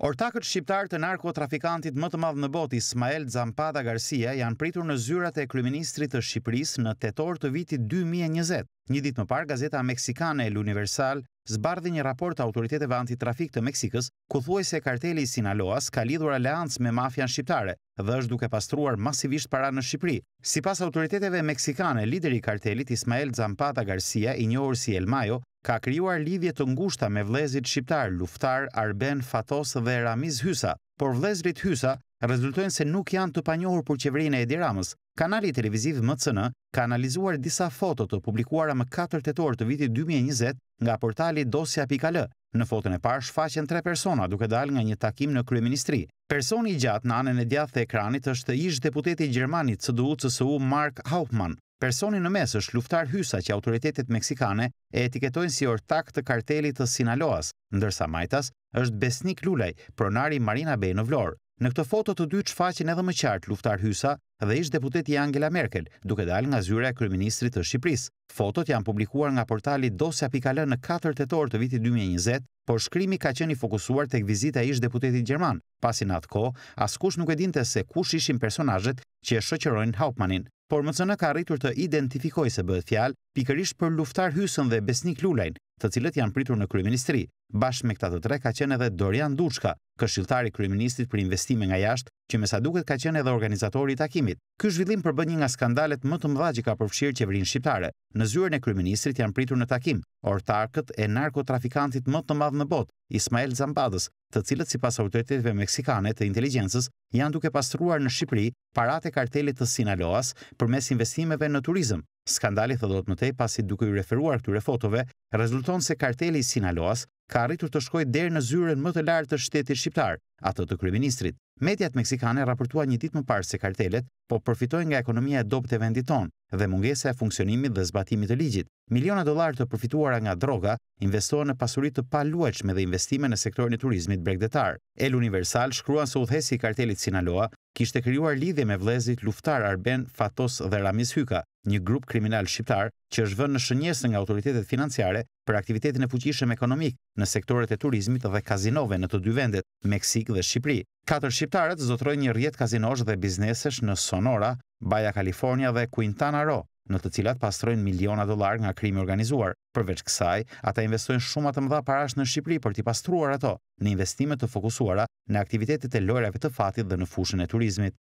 Ortakët shqiptar të narkotrafikantit më të madhë në bot, Ismael Zampada Garcia, janë pritur në zyrat e Kryministrit të Shqipëris në tetor të vitit 2020. Një dit më par, Gazeta Meksikane El Universal zbardhi një raport të autoriteteve antitrafik të Meksikës, ku thuaj se karteli Sinaloas ka lidhur aleancë me mafian shqiptare dhe është duke pastruar masivisht para në Shqipëri. Si pas autoriteteve Meksikane, lideri kartelit Ismael Zampada Garcia, i njohur si El Mayo, ka kryuar lidhje të ngushta me vlezit shqiptar, luftar, arben, fatos dhe ramiz hysa, por vlezrit hysa rezultojnë se nuk janë të panjohur për qeverin e edi ramës. Kanali televiziv më të sënë ka analizuar disa foto të publikuara më 4 të torë të vitit 2020 nga portali dosja Në fotën e parë shfaqen tre persona duke dal nga një takim në Kryeministri. Personi i gjatë në anën e djathtë të ekranit është ish deputeti Gjermani CDU-CSU Mark Hauptmann, Personi në mes është luftar hysa që autoritetet meksikane e etiketojnë si ortak të kartelit të Sinaloas, ndërsa Majtas është Besnik Lulaj, pronari Marina Bay në Vlorë. Në këtë foto të dy të edhe më qartë luftar hysa dhe ishtë deputeti Angela Merkel, duke dalë nga zyre e kryministri të Shqipërisë. Fotot janë publikuar nga portali Dosja në 4 të torë të viti 2020, por shkrimi ka qeni fokusuar të këvizita ishtë deputetit Gjerman, pasin atë ko, askush nuk e dinte se kush ishin personajet që e shëqerojnë Hauptmanin por MCN ka arritur të identifikoj se bëhet fjalë pikërisht për luftar Hysën dhe Besnik Lulajn, të cilët janë pritur në kryeministri. Bashkë me këta të tre ka qenë edhe Dorian Duçka, këshilltari kryeministit për investime nga jashtë, që me sa duket ka qenë edhe organizatori i takimit. Ky zhvillim përbën një nga skandalet më të mëdha që ka përfshirë qeverinë shqiptare. Në zyrën e kryeministrit janë pritur në takim ortakët e narkotrafikantit më të madh në botë, Ismael Zambadës, të cilët sipas autoriteteve meksikane të inteligjencës janë duke pastruar në Shqipëri paratë e kartelit të Sinaloas përmes investimeve në turizëm. Skandali thëllot më tej pasi duke i referuar këtyre fotove, rezulton se karteli Sinaloas ka rritur të shkojë deri në zyren më të lartë të shtetit shqiptar atë të kryeministrit. Mediat meksikane raportuan një ditë më parë se kartelet po përfitojnë nga ekonomia e dobët e vendit tonë dhe mungesa e funksionimit dhe zbatimit të ligjit. Miliona dollarë të përfituara nga droga investohen në pasuri të paluajtshme dhe investime në sektorin e turizmit bregdetar. El Universal shkruan se udhëhesi i kartelit Sinaloa kishte krijuar lidhje me vëllezërit luftar Arben Fatos dhe Ramiz Hyka, një grup kriminal shqiptar që është vënë në shënjestë nga autoritetet financiare për aktivitetin e fuqishëm ekonomik në sektorët e turizmit dhe kazinove në të dy vendet, Meksik dhe Shqipëri. Katër shqiptarët zotrojnë një rjet kazinosh dhe biznesesh në Sonora, Baja California dhe Quintana Roo, në të cilat pastrojnë miliona dollar nga krimi organizuar. Përveç kësaj, ata investojnë shumë të mëdha parash në Shqipëri për t'i pastruar ato në investime të fokusuara në aktivitetet e lojrave të fatit dhe në fushën e turizmit.